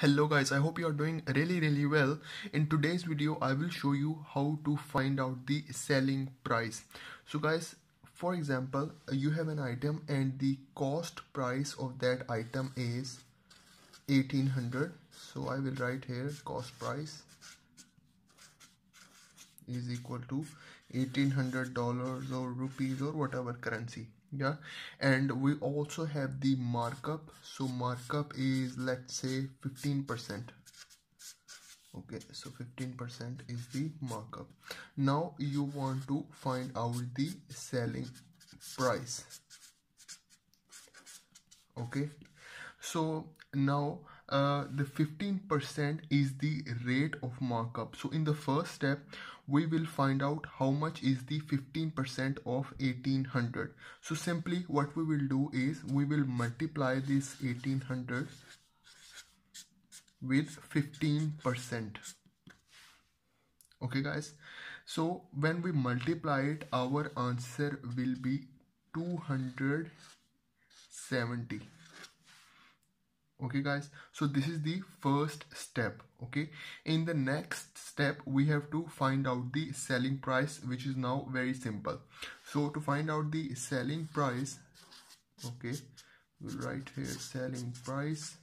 hello guys i hope you are doing really really well in today's video i will show you how to find out the selling price so guys for example uh, you have an item and the cost price of that item is 1800 so i will write here cost price is equal to 1800 dollars or rupees or whatever currency yeah and we also have the markup so markup is let's say 15 percent okay so 15 percent is the markup now you want to find out the selling price okay so now uh, the 15% is the rate of markup. So in the first step, we will find out how much is the 15% of 1800. So simply what we will do is we will multiply this 1800 with 15%. Okay guys, so when we multiply it, our answer will be 270 okay guys so this is the first step okay in the next step we have to find out the selling price which is now very simple so to find out the selling price okay we'll write here selling price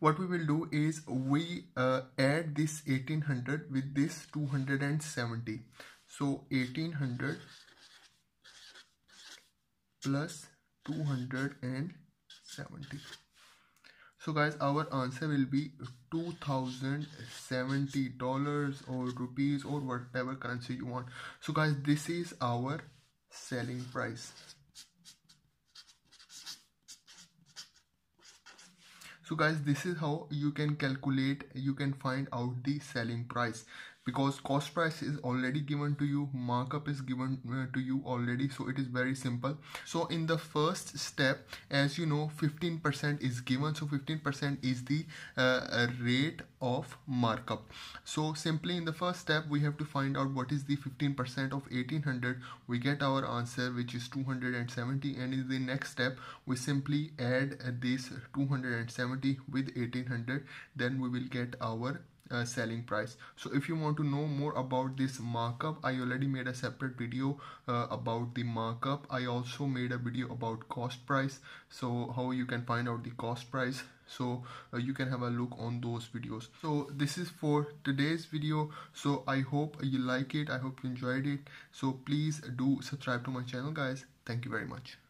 what we will do is we uh, add this 1800 with this 270 so 1800 plus 270 so guys our answer will be 2070 dollars or rupees or whatever currency you want so guys this is our selling price so guys this is how you can calculate you can find out the selling price because cost price is already given to you markup is given uh, to you already so it is very simple so in the first step as you know 15% is given so 15% is the uh, uh, rate of markup so simply in the first step we have to find out what is the 15% of 1800 we get our answer which is 270 and in the next step we simply add this 270 with 1800 then we will get our uh, selling price so if you want to know more about this markup i already made a separate video uh, about the markup i also made a video about cost price so how you can find out the cost price so uh, you can have a look on those videos so this is for today's video so i hope you like it i hope you enjoyed it so please do subscribe to my channel guys thank you very much